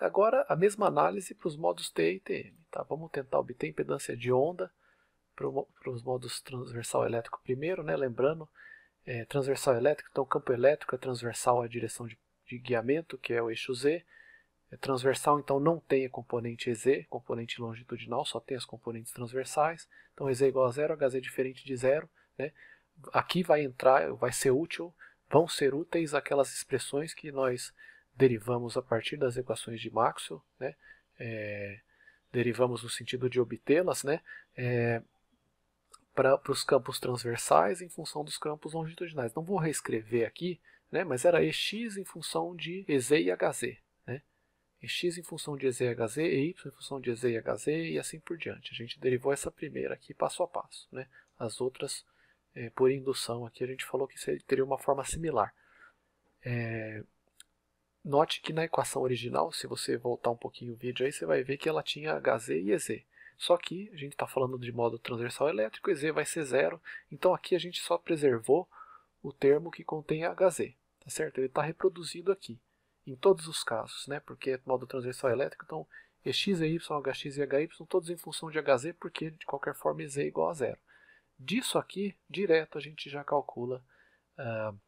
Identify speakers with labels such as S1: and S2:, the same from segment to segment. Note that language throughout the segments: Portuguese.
S1: Agora, a mesma análise para os modos T e TM. Tá? Vamos tentar obter impedância de onda para os modos transversal elétrico primeiro, né? lembrando, é, transversal elétrico, então campo elétrico é transversal à direção de, de guiamento, que é o eixo Z, é transversal, então não tem a componente EZ, componente longitudinal, só tem as componentes transversais, então EZ igual a zero, HZ diferente de zero, né? aqui vai entrar, vai ser útil, vão ser úteis aquelas expressões que nós derivamos a partir das equações de Maxwell, né? É, derivamos no sentido de obtê-las, né? É, para os campos transversais em função dos campos longitudinais. Não vou reescrever aqui, né? Mas era ex em função de ez e hz, né? Ex em função de ez e hz, e y em função de ez e hz e assim por diante. A gente derivou essa primeira aqui passo a passo, né? As outras é, por indução aqui a gente falou que teria uma forma similar. É, Note que na equação original, se você voltar um pouquinho o vídeo aí, você vai ver que ela tinha Hz e Ez. Só que a gente está falando de modo transversal elétrico, Ez vai ser zero, então aqui a gente só preservou o termo que contém Hz, tá certo? Ele está reproduzido aqui, em todos os casos, né? porque é modo transversal elétrico, então Ex, é EY, é HX e HY, todos em função de Hz, porque de qualquer forma Ez é igual a zero. Disso aqui, direto, a gente já calcula uh,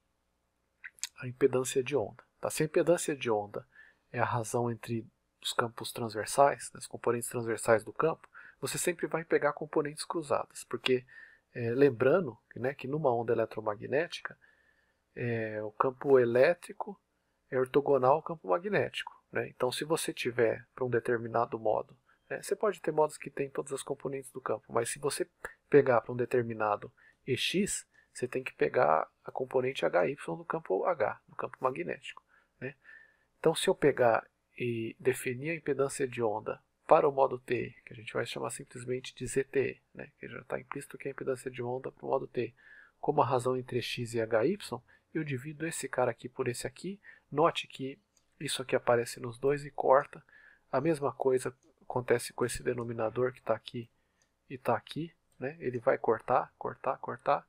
S1: a impedância de onda. Tá? Se a impedância onda é a razão entre os campos transversais, né, os componentes transversais do campo, você sempre vai pegar componentes cruzadas, porque é, lembrando né, que numa onda eletromagnética, é, o campo elétrico é ortogonal ao campo magnético. Né? Então, se você tiver para um determinado modo, né, você pode ter modos que têm todas as componentes do campo, mas se você pegar para um determinado EX, você tem que pegar a componente HY do campo H, do campo magnético. Então, se eu pegar e definir a impedância de onda para o modo T, que a gente vai chamar simplesmente de ZT, né, que já está implícito que é a impedância de onda para o modo T, como a razão entre x e hy, eu divido esse cara aqui por esse aqui. Note que isso aqui aparece nos dois e corta. A mesma coisa acontece com esse denominador que está aqui e está aqui. Né? Ele vai cortar, cortar, cortar.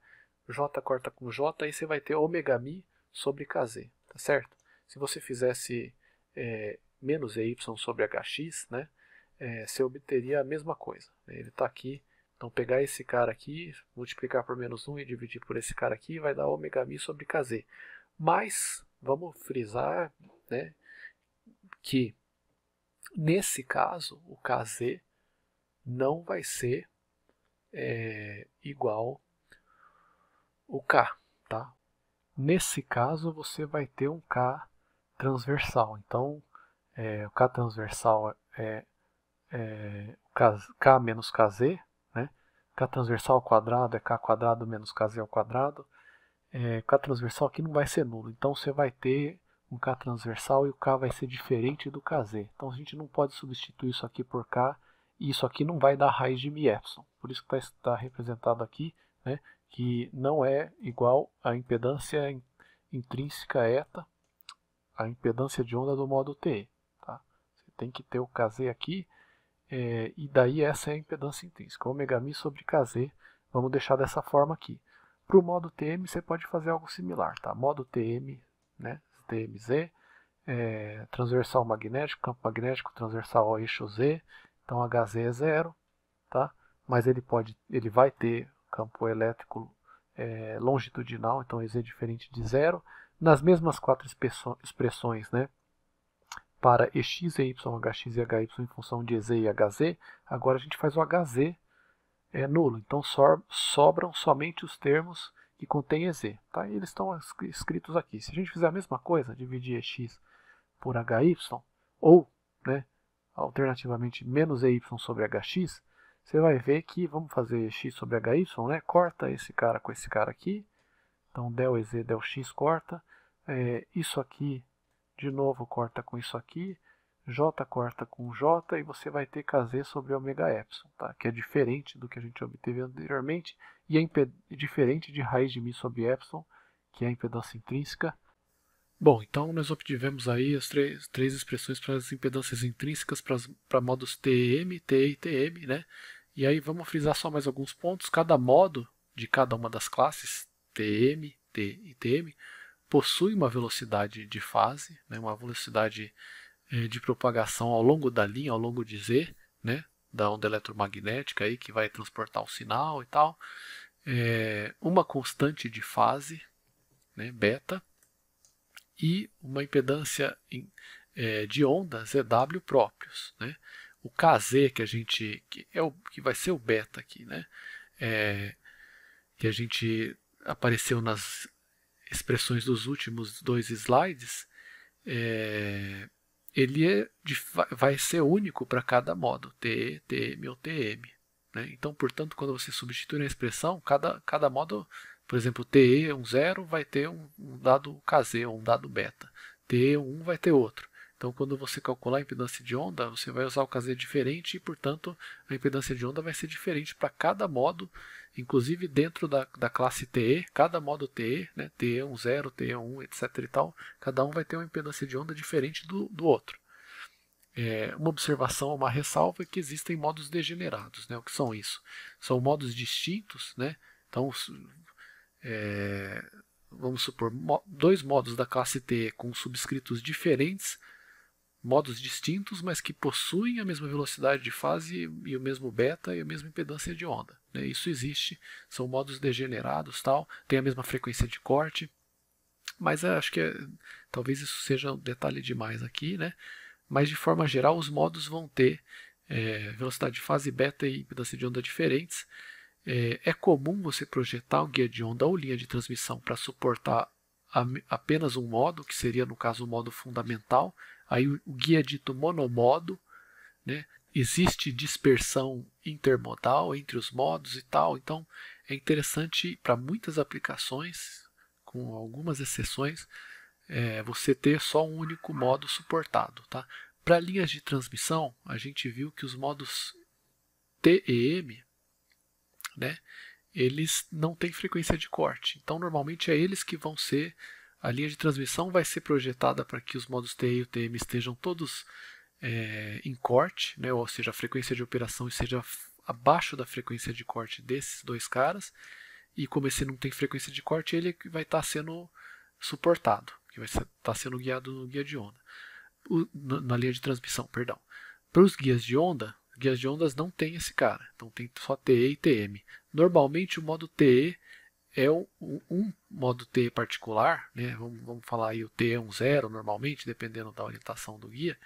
S1: J corta com J, aí você vai ter ωμ mi sobre Kz, tá certo? se você fizesse é, menos EY sobre HX, né, é, você obteria a mesma coisa. Né? Ele está aqui, então pegar esse cara aqui, multiplicar por menos 1 e dividir por esse cara aqui, vai dar ωμ mi sobre KZ. Mas, vamos frisar né, que nesse caso, o KZ não vai ser é, igual o K, tá? Nesse caso, você vai ter um K transversal. Então, é, o K transversal é, é K menos KZ, né? K transversal ao quadrado é K quadrado menos KZ ao quadrado. É, K transversal aqui não vai ser nulo, então você vai ter um K transversal e o K vai ser diferente do KZ. Então a gente não pode substituir isso aqui por K, e isso aqui não vai dar raiz de μ Por isso que está tá representado aqui, né, que não é igual à impedância intrínseca eta, a impedância de onda do modo T, Tá? Você tem que ter o KZ aqui, é, e daí essa é a impedância intrínseca, ômega sobre KZ, vamos deixar dessa forma aqui. Para o modo TM você pode fazer algo similar, tá? modo TM, né? TMZ, é, transversal magnético, campo magnético transversal ao eixo Z, então HZ é zero, tá? mas ele, pode, ele vai ter campo elétrico é, longitudinal, então EZ é diferente de zero, nas mesmas quatro expressões, né? Para EX, EY, HX e HY em função de EZ e HZ, agora a gente faz o HZ é nulo. Então sobram somente os termos que contêm EZ. Tá? E eles estão escritos aqui. Se a gente fizer a mesma coisa, dividir EX por HY, ou, né, alternativamente, menos EY sobre HX, você vai ver que vamos fazer x sobre hy, né? Corta esse cara com esse cara aqui. Então, del z del x corta é, isso aqui, de novo, corta com isso aqui, J corta com J e você vai ter KZ sobre ômega epsilon, tá? que é diferente do que a gente obteve anteriormente e é diferente de raiz de μ sobre epsilon, que é a impedância intrínseca. Bom, então nós obtivemos aí as três, três expressões para as impedâncias intrínsecas para modos TM, TE e TM, né? E aí vamos frisar só mais alguns pontos. Cada modo de cada uma das classes, TM, T e TM, possui uma velocidade de fase, né, uma velocidade eh, de propagação ao longo da linha, ao longo de Z, né, da onda eletromagnética aí, que vai transportar o sinal e tal, é, uma constante de fase, né, beta, e uma impedância em, é, de onda ZW próprios. Né, o KZ, que a gente. que, é o, que vai ser o beta aqui, né, é, que a gente apareceu nas expressões dos últimos dois slides, é, ele é, vai ser único para cada modo, TE, TM ou TM. Né? Então, portanto, quando você substitui a expressão, cada, cada modo, por exemplo, te 10 um vai ter um, um, dado KZ ou um dado beta, TE1 um vai ter outro. Então, quando você calcular a impedância de onda, você vai usar o KZ diferente e, portanto, a impedância de onda vai ser diferente para cada modo inclusive dentro da, da classe TE, cada modo TE, né, TE10, TE1, etc. e tal, cada um vai ter uma impedância de onda diferente do, do outro. É, uma observação, uma ressalva é que existem modos degenerados. Né, o que são isso? São modos distintos, né, então é, vamos supor, dois modos da classe TE com subscritos diferentes, modos distintos, mas que possuem a mesma velocidade de fase e o mesmo beta e a mesma impedância de onda. Né? Isso existe, são modos degenerados, tal, tem a mesma frequência de corte, mas acho que é, talvez isso seja um detalhe demais aqui, né? Mas de forma geral, os modos vão ter é, velocidade de fase beta e impedância de onda diferentes. É, é comum você projetar um guia de onda ou linha de transmissão para suportar a, apenas um modo, que seria no caso o modo fundamental. Aí o, o guia é dito monomodo, né? existe dispersão intermodal entre os modos e tal, então é interessante para muitas aplicações, com algumas exceções, é, você ter só um único modo suportado. Tá? Para linhas de transmissão, a gente viu que os modos T e M, né, eles não têm frequência de corte, então normalmente é eles que vão ser, a linha de transmissão vai ser projetada para que os modos T e TM estejam todos é, em corte, né, ou seja, a frequência de operação esteja abaixo da frequência de corte desses dois caras, e como esse não tem frequência de corte, ele vai estar tá sendo suportado, que vai estar tá sendo guiado no guia de onda, o, na, na linha de transmissão, perdão. Para os guias de onda, guias de ondas não tem esse cara, então tem só TE e TM. Normalmente o modo TE é um, um modo TE particular, né? vamos, vamos falar aí o TE10 normalmente, dependendo da orientação do guia,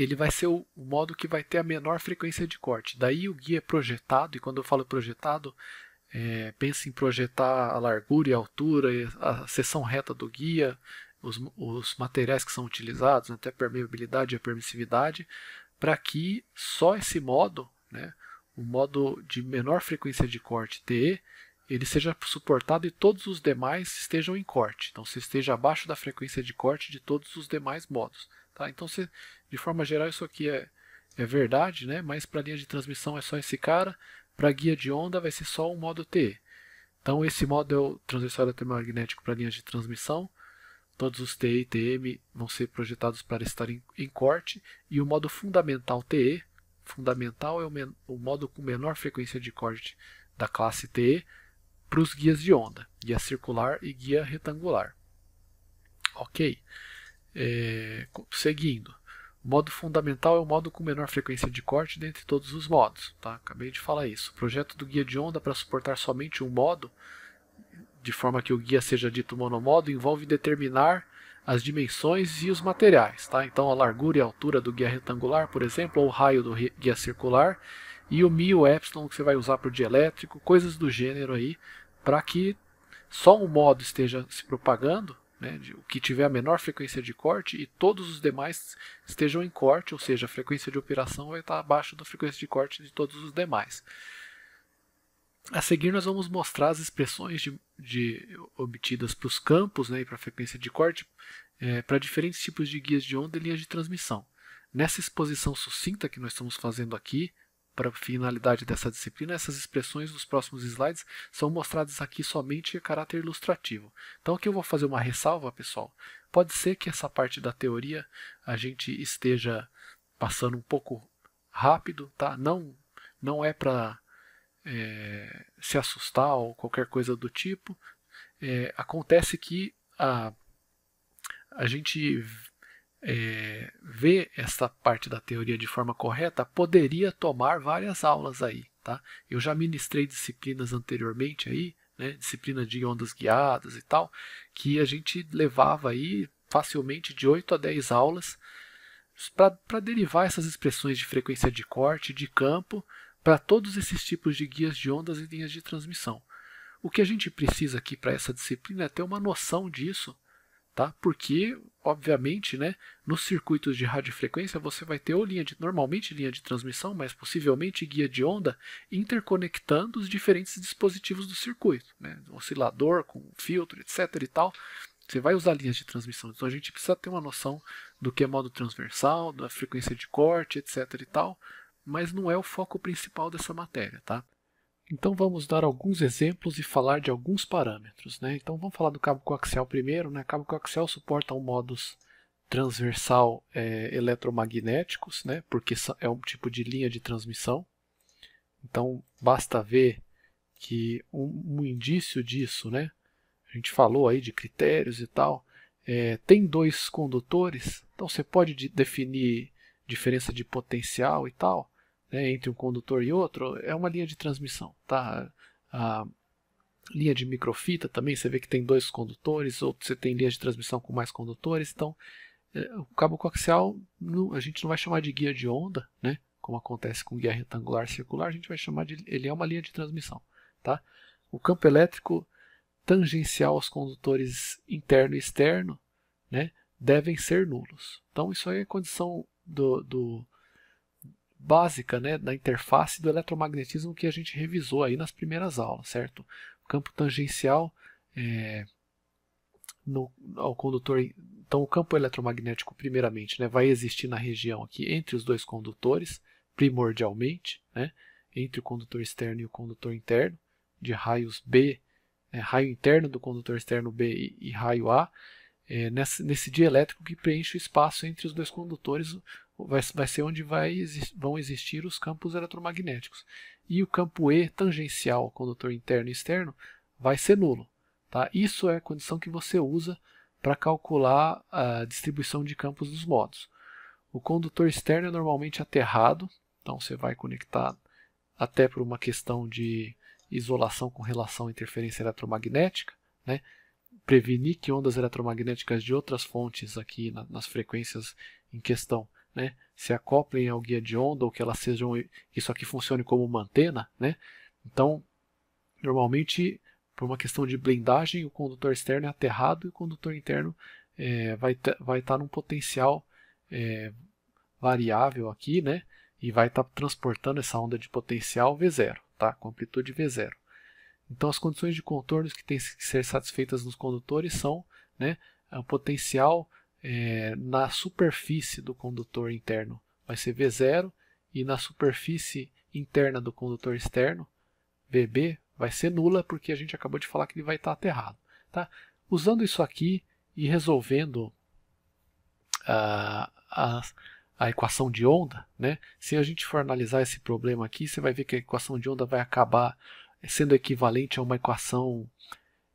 S1: ele vai ser o, modo que vai ter a menor frequência de corte. Daí o guia é projetado, e quando eu falo projetado, é, pense em projetar a largura e a altura, a seção reta do guia, os, os materiais que são utilizados, né, até a permeabilidade e a permissividade, para que só esse modo, né, o modo de menor frequência de corte TE, ele seja suportado e todos os demais estejam em corte. Então, se esteja abaixo da frequência de corte de todos os demais modos. Tá? Então, se de forma geral isso aqui é, é verdade, né? mas para linha de transmissão é só esse cara, para guia de onda vai ser só o modo TE. Então esse modo é o transversal eletromagnético para linhas de transmissão, todos os TE e TM vão ser projetados para estar em, em corte, e o modo fundamental TE, fundamental é o, men, o modo com menor frequência de corte da classe TE, para os guias de onda, guia circular e guia retangular. Ok, é, seguindo. O modo fundamental é o modo com menor frequência de corte dentre todos os modos. Tá? Acabei de falar isso. O projeto do guia de onda para suportar somente um modo, de forma que o guia seja dito monomodo, envolve determinar as dimensões e os materiais. Tá? Então a largura e a altura do guia retangular, por exemplo, ou o raio do guia circular, e o mi ou epsilon que você vai usar para o dielétrico, coisas do gênero aí, para que só um modo esteja se propagando, né, de, o que tiver a menor frequência de corte e todos os demais estejam em corte, ou seja, a frequência de operação vai estar abaixo da frequência de corte de todos os demais. A seguir, nós vamos mostrar as expressões de, de obtidas para os campos né, e para a frequência de corte é, para diferentes tipos de guias de onda e linhas de transmissão. Nessa exposição sucinta que nós estamos fazendo aqui, para finalidade dessa disciplina, essas expressões nos próximos slides são mostradas aqui somente a caráter ilustrativo. Então aqui eu vou fazer uma ressalva, pessoal. Pode ser que essa parte da teoria a gente esteja passando um pouco rápido, tá? Não, não é para é, se assustar ou qualquer coisa do tipo. É, acontece que a, a gente é, ver essa parte da teoria de forma correta, poderia tomar várias aulas aí. Tá? Eu já ministrei disciplinas anteriormente aí, né, disciplina de ondas guiadas e tal, que a gente levava aí facilmente de 8 a 10 aulas para derivar essas expressões de frequência de corte, de campo, para todos esses tipos de guias de ondas e linhas de transmissão. O que a gente precisa aqui para essa disciplina é ter uma noção disso tá? Porque, obviamente, né, nos circuitos de radiofrequência você vai ter ou linha de, normalmente linha de transmissão, mas possivelmente guia de onda interconectando os diferentes dispositivos do circuito, né? Oscilador com filtro, etc e tal. Você vai usar linhas de transmissão, então a gente precisa ter uma noção do que é modo transversal, da frequência de corte, etc e tal, mas não é o foco principal dessa matéria, tá? Então vamos dar alguns exemplos e falar de alguns parâmetros. Né? Então vamos falar do cabo coaxial primeiro. Né? Cabo coaxial suporta um modus transversal é, eletromagnéticos, né? porque é um tipo de linha de transmissão. Então basta ver que um, um indício disso, né? a gente falou aí de critérios e tal, é, tem dois condutores, então você pode de definir diferença de potencial e tal, né, entre um condutor e outro é uma linha de transmissão, tá? A linha de microfita também, você vê que tem dois condutores, ou você tem linhas de transmissão com mais condutores, então é, o cabo coaxial não, a gente não vai chamar de guia de onda, né? Como acontece com guia retangular circular, a gente vai chamar de ele é uma linha de transmissão, tá? O campo elétrico tangencial aos condutores interno e externo, né? Devem ser nulos. Então isso aí é condição do, do básica né, da interface do eletromagnetismo que a gente revisou aí nas primeiras aulas, certo? O campo tangencial é, no, ao condutor. Então, o campo eletromagnético, primeiramente, né, vai existir na região aqui entre os dois condutores, primordialmente, né, entre o condutor externo e o condutor interno, de raios B, né, raio interno do condutor externo B e, e raio A, é, nesse, nesse dielétrico que preenche o espaço entre os dois condutores, vai, vai ser onde vai, vão existir os campos eletromagnéticos. E o campo E tangencial, condutor interno e externo, vai ser nulo. Tá? Isso é a condição que você usa para calcular a distribuição de campos dos modos. O condutor externo é normalmente aterrado, então você vai conectar até por uma questão de isolação com relação à interferência eletromagnética, né? prevenir que ondas eletromagnéticas de outras fontes aqui na, nas frequências em questão né, se acoplem ao guia de onda ou que elas sejam isso aqui funcione como uma antena, né? Então, normalmente por uma questão de blindagem, o condutor externo é aterrado e o condutor interno é, vai estar tá, tá num potencial é, variável aqui, né? E vai estar tá transportando essa onda de potencial V0, tá? Com amplitude V0. Então, as condições de contornos que têm que ser satisfeitas nos condutores são né, o é potencial é, na superfície do condutor interno vai ser V0 e na superfície interna do condutor externo, VB, vai ser nula porque a gente acabou de falar que ele vai estar aterrado. Tá? Usando isso aqui e resolvendo a, ah, a, a equação de onda, né? se a gente for analisar esse problema aqui, você vai ver que a equação de onda vai acabar sendo equivalente a uma equação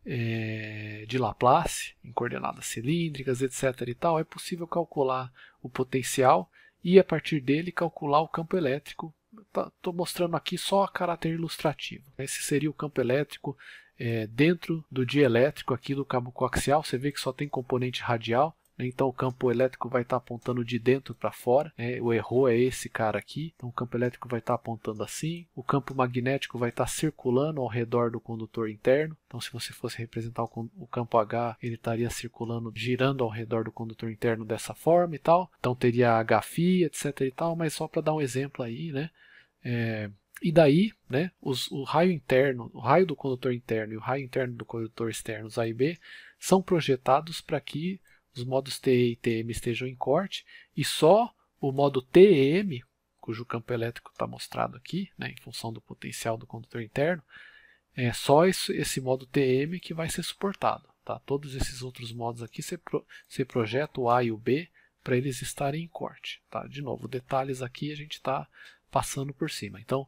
S1: é, de Laplace, em coordenadas cilíndricas, etc. e tal, é possível calcular o potencial e a partir dele calcular o campo elétrico. Estou tá, mostrando aqui só a caráter ilustrativo. Esse seria o campo elétrico é, dentro do dielétrico aqui do cabo coaxial. Você vê que só tem componente radial então o campo elétrico vai estar tá apontando de dentro para fora. Né? O erro é esse cara aqui. Então o campo elétrico vai estar tá apontando assim. O campo magnético vai estar tá circulando ao redor do condutor interno. Então, se você fosse representar o campo H, ele estaria circulando, girando ao redor do condutor interno dessa forma e tal. Então teria HΦ, etc. e tal. Mas só para dar um exemplo aí, né? É, e daí, né, os, o raio interno, o raio do condutor interno e o raio interno do condutor externo, os A e B, são projetados para que os modos TE e TM estejam em corte, e só o modo TEM, cujo campo elétrico está mostrado aqui, né, em função do potencial do condutor interno, é só esse, esse modo TM que vai ser suportado. Tá? Todos esses outros modos aqui, você, pro, você projeta o A e o B para eles estarem em corte. Tá? De novo, detalhes aqui a gente está passando por cima. Então,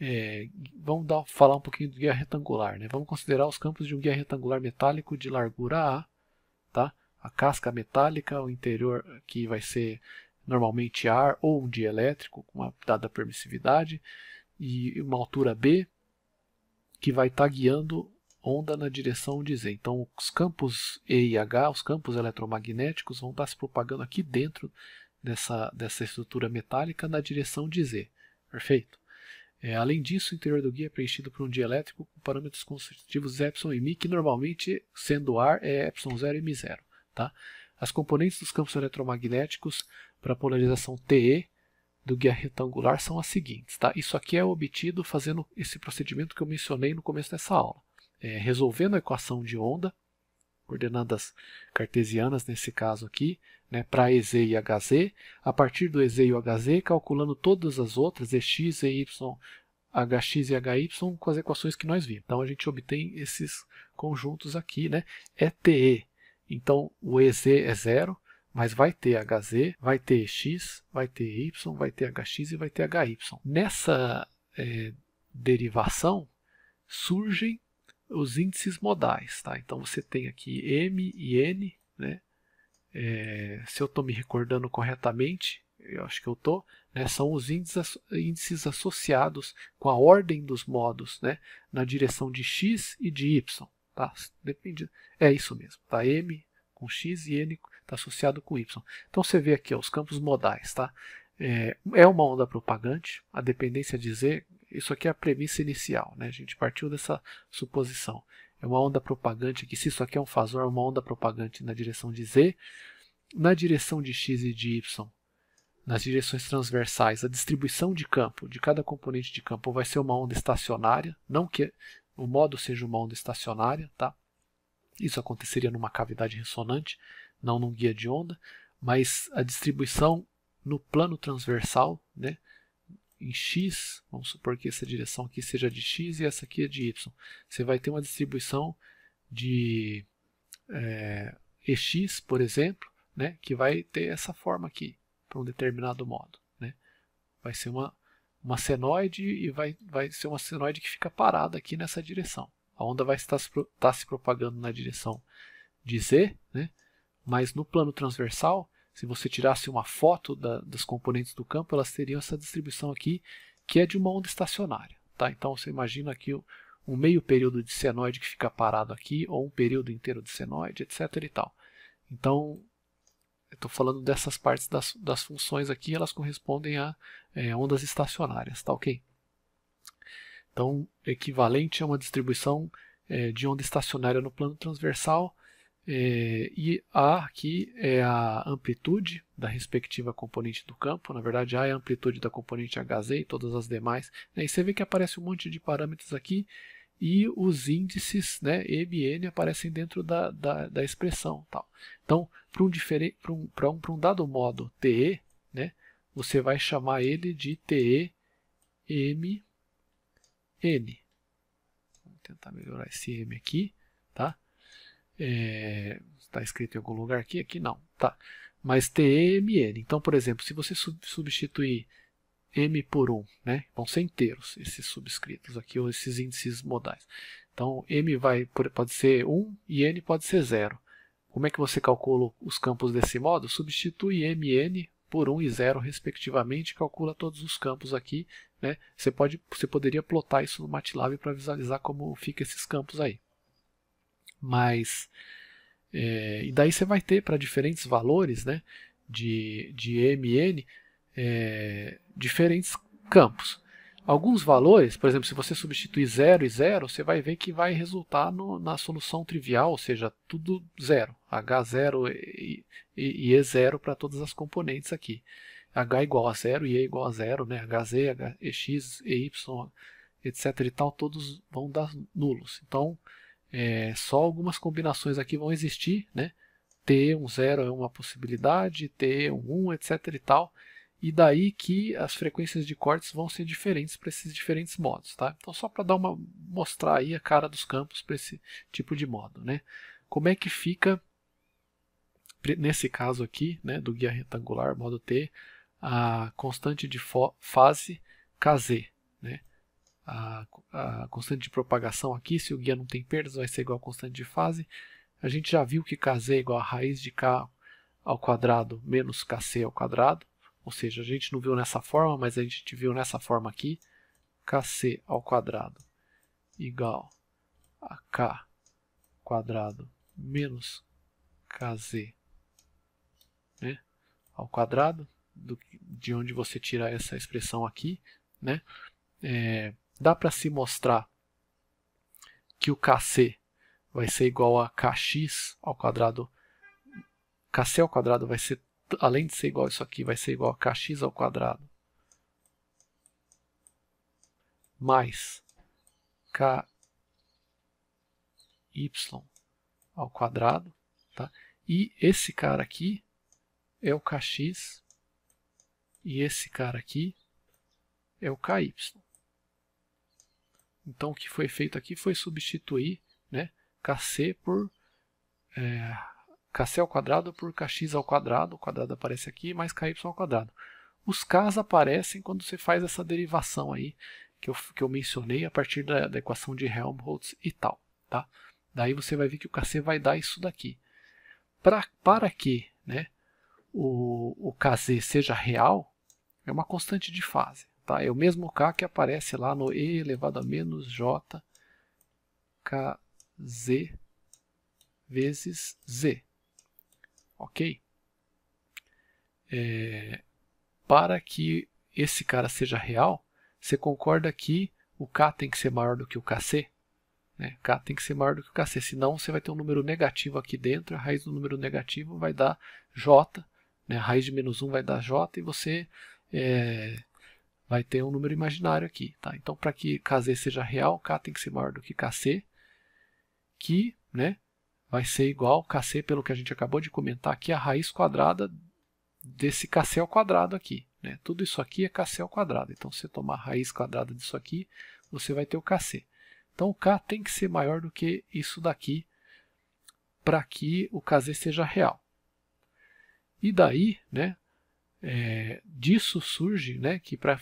S1: é, vamos dar, falar um pouquinho do guia retangular. Né? Vamos considerar os campos de um guia retangular metálico de largura A, tá? a casca metálica, o interior que vai ser normalmente ar ou um dielétrico, com uma dada permissividade, e uma altura B, que vai estar tá guiando onda na direção de Z. Então, os campos E e H, os campos eletromagnéticos, vão estar tá se propagando aqui dentro dessa, dessa estrutura metálica na direção de Z. Perfeito? É, além disso, o interior do guia é preenchido por um dielétrico com parâmetros constitutivos ε e mi, que normalmente, sendo ar, é ε0 e μ0. Tá? As componentes dos campos eletromagnéticos para a polarização TE do guia retangular são as seguintes. Tá? Isso aqui é obtido fazendo esse procedimento que eu mencionei no começo dessa aula. É, resolvendo a equação de onda, coordenadas cartesianas nesse caso aqui, né, para EZ e HZ, a partir do EZ e HZ, calculando todas as outras, EX, EY, HX e HY, com as equações que nós vimos. Então, a gente obtém esses conjuntos aqui, né, ETE, é então o EZ é zero, mas vai ter HZ, vai ter X, vai ter Y, vai ter HX e vai ter HY. Nessa é, derivação surgem os índices modais. Tá? Então você tem aqui M e N. Né? É, se eu estou me recordando corretamente, eu acho que eu estou, né? são os índices, associados com a ordem dos modos né? na direção de X e de Y. Tá? Depende. É isso mesmo. Tá? M com X e N está associado com Y. Então você vê aqui ó, os campos modais. Tá? É, é uma onda propagante, a dependência de Z, isso aqui é a premissa inicial. Né? A gente partiu dessa suposição. É uma onda propagante aqui se isso aqui é um fasor, é uma onda propagante na direção de Z. Na direção de X e de Y, nas direções transversais, a distribuição de campo de cada componente de campo vai ser uma onda estacionária, não que o modo seja uma onda estacionária, tá? Isso aconteceria numa cavidade ressonante, não num guia de onda, mas a distribuição no plano transversal, né? Em x, vamos supor que essa direção aqui seja de x e essa aqui é de y. Você vai ter uma distribuição de é, ex, por exemplo, né? Que vai ter essa forma aqui, para um determinado modo, né? Vai ser uma uma senoide e vai, vai ser uma senoide que fica parada aqui nessa direção. A onda vai estar se, estar tá se propagando na direção de Z, né? mas no plano transversal, se você tirasse uma foto da, das componentes do campo, elas teriam essa distribuição aqui, que é de uma onda estacionária. Tá? Então você imagina aqui um meio período de senoide que fica parado aqui, ou um período inteiro de senoide, etc. E tal. Então, eu estou falando dessas partes das, das funções aqui, elas correspondem a é, ondas estacionárias, tá ok? Então, equivalente a uma distribuição é, de onda estacionária no plano transversal, é, e A aqui é a amplitude da respectiva componente do campo, na verdade A é a amplitude da componente HZ e todas as demais. Né? E você vê que aparece um monte de parâmetros aqui, e os índices né, M e N aparecem dentro da, da, da expressão. Tal. Então, para um, um, um, um dado modo TE, né, você vai chamar ele de TEMN. Vou tentar melhorar esse M aqui, tá? Está é, tá escrito em algum lugar aqui? Aqui não, tá. Mas TEMN. Então, por exemplo, se você substituir M por 1, né? Vão ser inteiros esses subscritos aqui, ou esses índices modais. Então, M vai, pode ser 1 e N pode ser 0. Como é que você calcula os campos desse modo? Substitui MN por 1 e 0, respectivamente, calcula todos os campos aqui. Né? Você, pode, você poderia plotar isso no MATLAB para visualizar como fica esses campos aí. Mas, é, e daí você vai ter para diferentes valores né, de, de MN é, diferentes campos. Alguns valores, por exemplo, se você substituir 0 e 0, você vai ver que vai resultar no, na solução trivial, ou seja, tudo zero. H0 e, e, e E0 para todas as componentes aqui. H igual a 0, E E igual a 0, né? HZ, EX, EY, etc. e tal, todos vão dar nulos. Então, é, só algumas combinações aqui vão existir, né? T, um 0 é uma possibilidade, T, um 1, um, etc. e tal e daí que as frequências de cortes vão ser diferentes para esses diferentes modos, tá? Então só para dar uma mostrar aí a cara dos campos para esse tipo de modo, né? Como é que fica nesse caso aqui, né, do guia retangular modo T, a constante de fase KZ, né? A, a constante de propagação aqui, se o guia não tem perdas, vai ser igual a constante de fase. A gente já viu que KZ é igual a raiz de K ao quadrado menos KC ao quadrado. Ou seja, a gente não viu nessa forma, mas a gente viu nessa forma aqui. KC ao quadrado igual a K quadrado menos KZ né, ao quadrado, do, de onde você tira essa expressão aqui. Né, é, dá para se mostrar que o KC vai ser igual a KX ao quadrado. KC ao quadrado vai ser além de ser igual a isso aqui, vai ser igual a kx ao quadrado mais ky ao quadrado, tá? E esse cara aqui é o kx e esse cara aqui é o ky. Então o que foi feito aqui foi substituir, né, kc por é, kc ao quadrado por kx ao quadrado, o quadrado aparece aqui, mais ky ao quadrado. Os k's aparecem quando você faz essa derivação aí que eu, que eu mencionei a partir da, da equação de Helmholtz e tal. Tá? Daí você vai ver que o kc vai dar isso daqui. Pra, para que né, o, o kz seja real, é uma constante de fase. Tá? É o mesmo k que aparece lá no e elevado a menos j kz vezes z ok? É, para que esse cara seja real, você concorda que o K tem que ser maior do que o KC? Né? K tem que ser maior do que o KC, senão você vai ter um número negativo aqui dentro, a raiz do número negativo vai dar J, né? a raiz de menos 1 vai dar J, e você é, vai ter um número imaginário aqui. Tá? Então, para que KZ seja real, K tem que ser maior do que KC, que né, vai ser igual KC, pelo que a gente acabou de comentar aqui, a raiz quadrada desse KC ao quadrado aqui. Né? Tudo isso aqui é KC ao quadrado. Então, se você tomar a raiz quadrada disso aqui, você vai ter o KC. Então, o K tem que ser maior do que isso daqui para que o KZ seja real. E daí, né, é, disso surge né, que para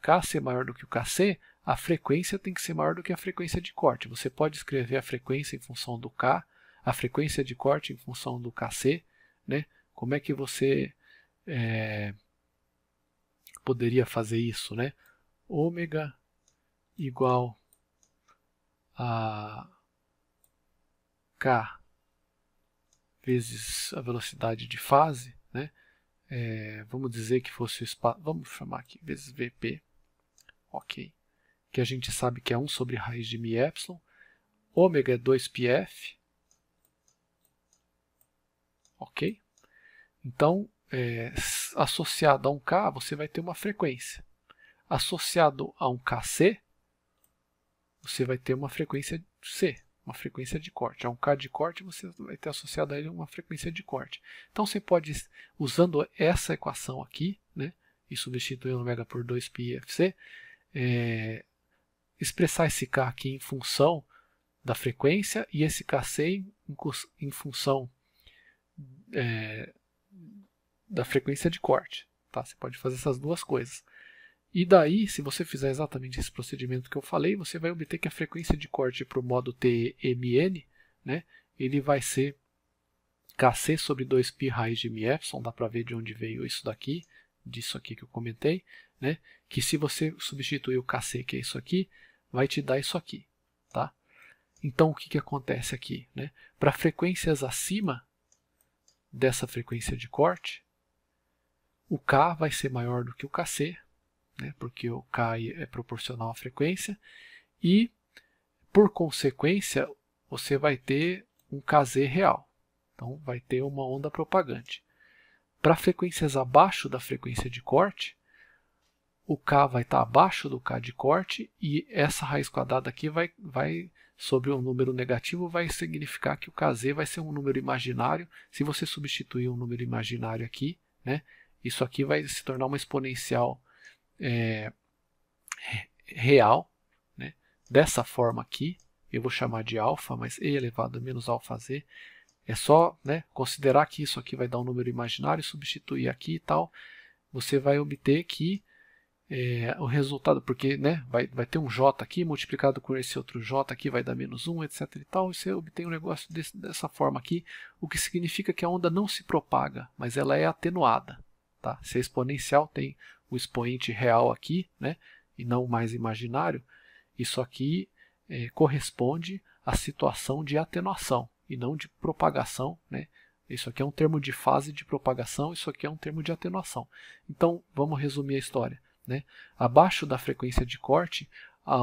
S1: K ser maior do que o KC, a frequência tem que ser maior do que a frequência de corte. Você pode escrever a frequência em função do K, a frequência de corte em função do KC, né? Como é que você é, poderia fazer isso, né? Ômega igual a K vezes a velocidade de fase, né? É, vamos dizer que fosse o espaço, vamos chamar aqui, vezes VP, ok que a gente sabe que é 1 sobre raiz de mi epsilon, ômega é 2πf, ok? Então, é, associado a um K, você vai ter uma frequência. Associado a um KC, você vai ter uma frequência C, uma frequência de corte. A um K de corte, você vai ter associado a ele uma frequência de corte. Então, você pode, usando essa equação aqui, né, e substituindo ω por 2πfc, é, expressar esse K aqui em função da frequência e esse Kc em, função é, da frequência de corte. Tá? Você pode fazer essas duas coisas. E daí, se você fizer exatamente esse procedimento que eu falei, você vai obter que a frequência de corte para o modo TMN, né, ele vai ser Kc sobre 2π raiz de με, dá para ver de onde veio isso daqui, disso aqui que eu comentei, né, que se você substituir o Kc, que é isso aqui, vai te dar isso aqui, tá? Então o que, que acontece aqui, né? Para frequências acima dessa frequência de corte, o K vai ser maior do que o KC, né? Porque o K é proporcional à frequência e por consequência, você vai ter um KZ real. Então vai ter uma onda propagante. Para frequências abaixo da frequência de corte, o K vai estar tá abaixo do K de corte e essa raiz quadrada aqui vai, vai sobre um número negativo vai significar que o KZ vai ser um número imaginário. Se você substituir um número imaginário aqui, né, isso aqui vai se tornar uma exponencial é, real. Né, dessa forma aqui, eu vou chamar de alfa, mas E elevado a menos alfa Z. É só né, considerar que isso aqui vai dar um número imaginário, substituir aqui e tal. Você vai obter que é, o resultado, porque né, vai, vai ter um J aqui multiplicado com esse outro J aqui, vai dar menos 1, etc. E tal, e você obtém um negócio desse, dessa forma aqui, o que significa que a onda não se propaga, mas ela é atenuada. Tá? Se é exponencial, tem o expoente real aqui, né, e não mais imaginário, isso aqui é, corresponde à situação de atenuação e não de propagação, né? Isso aqui é um termo de fase de propagação, isso aqui é um termo de atenuação. Então, vamos resumir a história. Né? Abaixo da frequência de corte, a,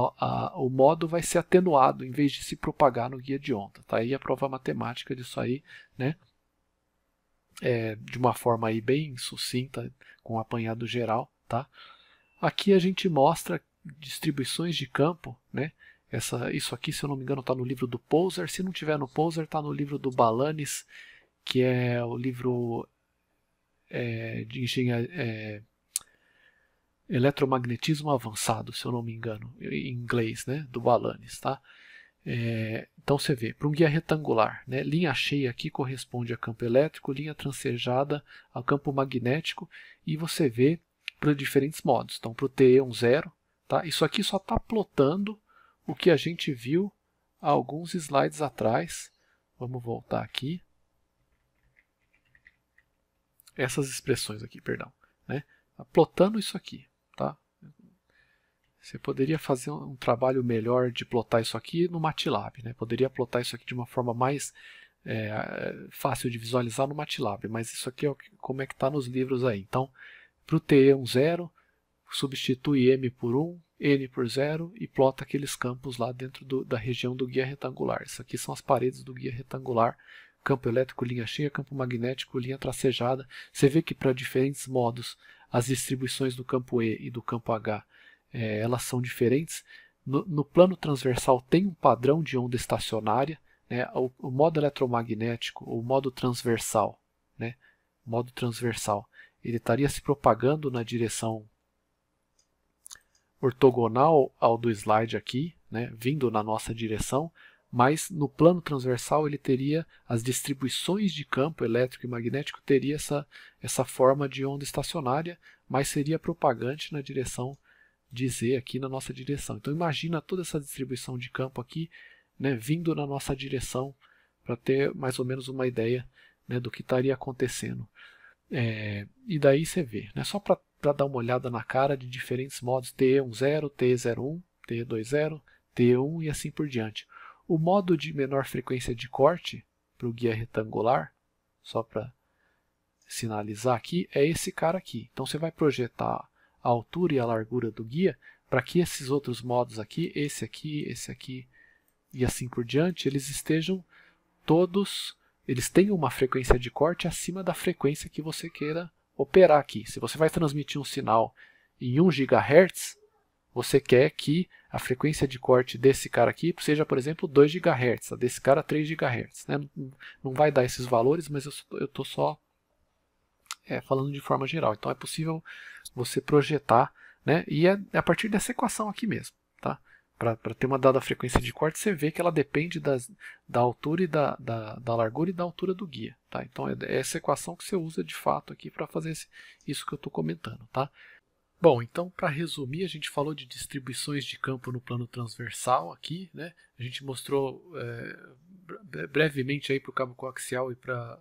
S1: a, o modo vai ser atenuado em vez de se propagar no guia de onda. Tá aí a prova matemática disso aí, né? É, de uma forma aí bem sucinta, com um apanhado geral, tá? Aqui a gente mostra distribuições de campo, né? Essa, isso aqui, se eu não me engano, está no livro do Poser. Se não tiver no Poser, está no livro do Balanes, que é o livro é, de engenharia. É, Eletromagnetismo Avançado, se eu não me engano, em inglês, né, do Balanes, tá? É, então você vê, para um guia retangular, né, linha cheia aqui corresponde a campo elétrico, linha transejada a campo magnético, e você vê para diferentes modos. Então, para o TE10, zero, tá? isso aqui só está plotando o que a gente viu há alguns slides atrás. Vamos voltar aqui. Essas expressões aqui, perdão. Né? Tá plotando isso aqui. Você poderia fazer um trabalho melhor de plotar isso aqui no MATLAB, né? Poderia plotar isso aqui de uma forma mais é, fácil de visualizar no MATLAB, mas isso aqui é como é que está nos livros aí. Então, para o TE é um zero, substitui M por 1, N por 0 e plota aqueles campos lá dentro do, da região do guia retangular. Isso aqui são as paredes do guia retangular, campo elétrico, linha cheia, campo magnético, linha tracejada. Você vê que para diferentes modos as distribuições do campo E e do campo H é, elas são diferentes. No, no, plano transversal tem um padrão de onda estacionária, né? o, o, modo eletromagnético, o modo transversal, né? modo transversal, ele estaria se propagando na direção ortogonal ao do slide aqui, né? vindo na nossa direção, mas no plano transversal ele teria as distribuições de campo elétrico e magnético teria essa, essa forma de onda estacionária, mas seria propagante na direção dizer aqui na nossa direção. Então imagina toda essa distribuição de campo aqui, né, vindo na nossa direção para ter mais ou menos uma ideia né, do que estaria acontecendo. É, e daí você vê, né, só para dar uma olhada na cara de diferentes modos, t 10 t 01 t 20 T1 e assim por diante. O modo de menor frequência de corte para o guia retangular, só para sinalizar aqui, é esse cara aqui. Então você vai projetar a altura e a largura do guia, para que esses outros modos aqui, esse aqui, esse aqui e assim por diante, eles estejam todos, eles tenham uma frequência de corte acima da frequência que você queira operar aqui. Se você vai transmitir um sinal em 1 GHz, você quer que a frequência de corte desse cara aqui seja, por exemplo, 2 GHz, desse cara 3 GHz. Né? Não vai dar esses valores, mas eu estou só é, falando de forma geral. Então é possível você projetar, né? E é, é a partir dessa equação aqui mesmo, tá? Para ter uma dada frequência de corte, você vê que ela depende das, da altura e da, da, da largura e da altura do guia, tá? Então é, é essa equação que você usa de fato aqui para fazer esse, isso que eu estou comentando, tá? Bom, então para resumir, a gente falou de distribuições de campo no plano transversal aqui, né? A gente mostrou é, brevemente aí para o cabo coaxial e para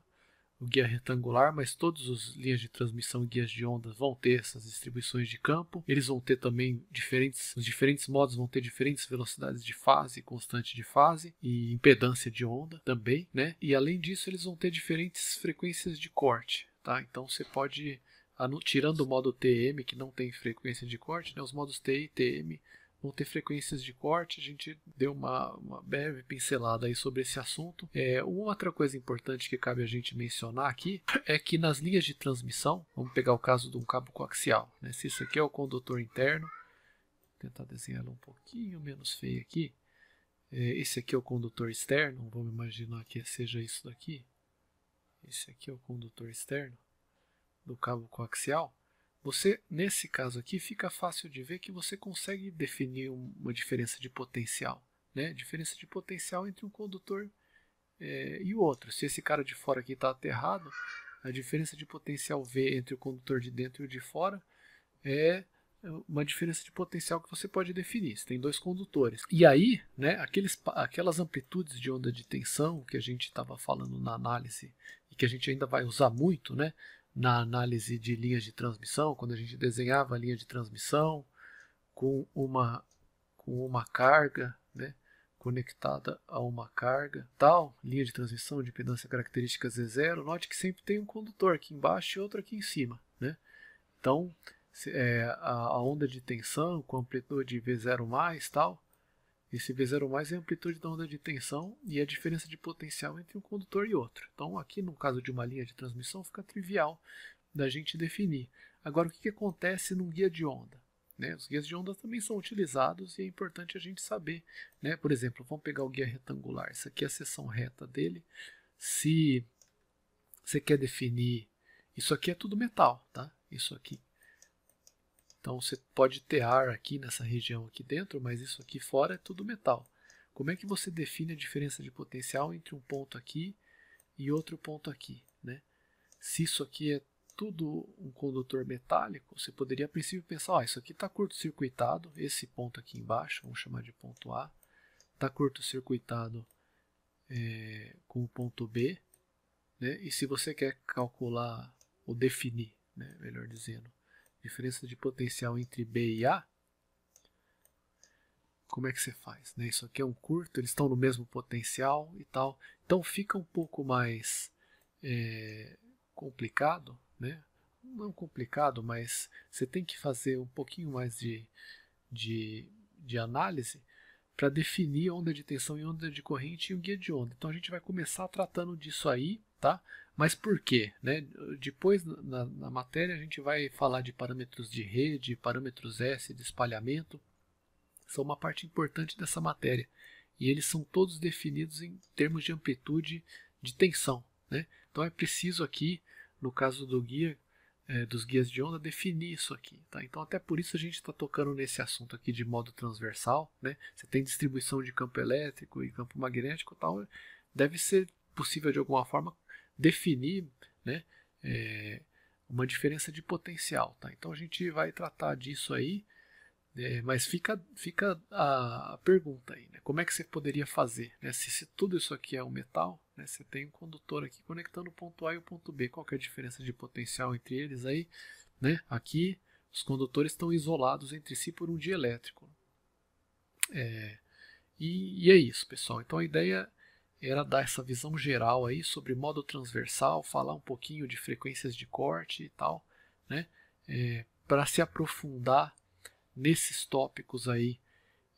S1: o guia retangular, mas todos os linhas de transmissão e guias de ondas vão ter essas distribuições de campo. Eles vão ter também diferentes, os diferentes modos vão ter diferentes velocidades de fase, constante de fase e impedância de onda também, né? E além disso, eles vão ter diferentes frequências de corte, tá? Então você pode tirando o modo TM que não tem frequência de corte, né? Os modos T e TM vão ter frequências de corte. A gente deu uma, uma breve pincelada aí sobre esse assunto. É, uma outra coisa importante que cabe a gente mencionar aqui é que nas linhas de transmissão, vamos pegar o caso de um cabo coaxial, né? se isso aqui é o condutor interno, vou tentar desenhar um pouquinho menos feio aqui. É, esse aqui é o condutor externo, vamos imaginar que seja isso daqui. Esse aqui é o condutor externo do cabo coaxial. Você, nesse caso aqui, fica fácil de ver que você consegue definir uma diferença de potencial. Né? Diferença de potencial entre um condutor é, e o outro. Se esse cara de fora aqui está aterrado, a diferença de potencial V entre o condutor de dentro e o de fora é eh, uma diferença de potencial que você pode definir. Você tem dois condutores. E aí, né, aqueles, aquelas amplitudes de onda de tensão que a gente estava falando na análise e que a gente ainda vai usar muito, né, na análise de linhas de transmissão, quando a gente desenhava a linha de transmissão com uma, com uma carga, né, conectada a uma carga tal, linha de transmissão de impedância característica Z0, note que sempre tem um condutor aqui embaixo e outro aqui em cima. Né? Então, é, a, a, onda de tensão com amplitude V0+, tal, esse V0 mais é a amplitude da onda de tensão e a diferença de potencial entre um condutor e outro. Então, aqui no caso de uma linha de transmissão, fica trivial da gente definir. Agora, o que, acontece num guia de onda? Né? Os guias de onda também são utilizados e é importante a gente saber. Né? Por exemplo, vamos pegar o guia retangular. Essa aqui é a seção reta dele. Se você quer definir. Isso aqui é tudo metal, tá? Isso aqui então você pode ter ar aqui nessa região aqui dentro, mas isso aqui fora é tudo metal. Como é que você define a diferença de potencial entre um ponto aqui e outro ponto aqui? Né? Se isso aqui é tudo um condutor metálico, você poderia a princípio pensar, ó, isso aqui está curto-circuitado, esse ponto aqui embaixo, vamos chamar de ponto A, está curto-circuitado é, com o ponto B, né? e se você quer calcular ou definir, né, melhor dizendo, diferença de potencial entre B e A, como é que você faz? Né? Isso aqui é um curto, eles estão no mesmo potencial e tal. Então fica um pouco mais é, complicado, né? não complicado, mas você tem que fazer um pouquinho mais de, de, de análise para definir onda de tensão e onda de corrente e o guia de onda. Então a gente vai começar tratando disso aí tá? Mas por quê? Né? Depois, na, na, matéria, a gente vai falar de parâmetros de rede, parâmetros S, de espalhamento. São uma parte importante dessa matéria. E eles são todos definidos em termos de amplitude de tensão. Né? Então é preciso aqui, no caso do guia, é, dos guias de onda, definir isso aqui. Tá? Então até por isso a gente está tocando nesse assunto aqui de modo transversal. Né? Você tem distribuição de campo elétrico e campo magnético tal, deve ser possível de alguma forma definir né, é, uma diferença de potencial. Tá? Então a gente vai tratar disso aí, né, mas fica, fica a, pergunta aí, né, como é que você poderia fazer? Né, se, se, tudo isso aqui é um metal, né, você tem um condutor aqui conectando o ponto A e o ponto B, qual é a diferença de potencial entre eles aí? Né? Aqui os condutores estão isolados entre si por um dielétrico. É, e, e, é isso, pessoal. Então a ideia era dar essa visão geral aí sobre modo transversal, falar um pouquinho de frequências de corte e tal, né? É, para se aprofundar nesses tópicos aí,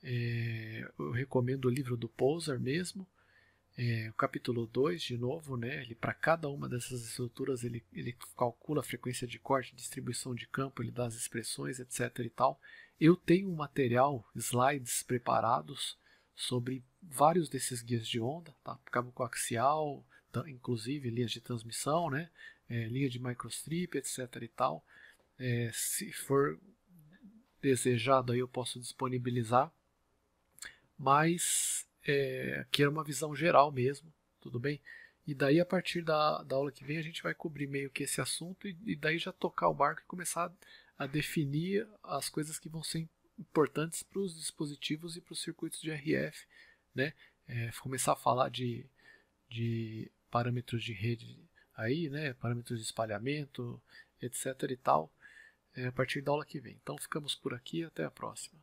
S1: é, eu recomendo o livro do Poser mesmo, é, o capítulo 2, de novo, né? Ele para cada uma dessas estruturas ele, ele calcula a frequência de corte, distribuição de campo, ele dá as expressões, etc. e tal. Eu tenho um material, slides preparados sobre vários desses guias de onda, tá? cabo coaxial, inclusive linhas de transmissão, né? É, linha de microstrip, etc. e tal. É, se for desejado, aí eu posso disponibilizar. Mas é, que era uma visão geral mesmo, tudo bem? E daí, a partir da, da aula que vem, a gente vai cobrir meio que esse assunto e, e daí já tocar o barco e começar a, a definir as coisas que vão ser importantes para os dispositivos e para os circuitos de RF, né? É, começar a falar de, de parâmetros de rede aí, né? Parâmetros de espalhamento, etc. e tal, é, a partir da aula que vem. Então ficamos por aqui, até a próxima.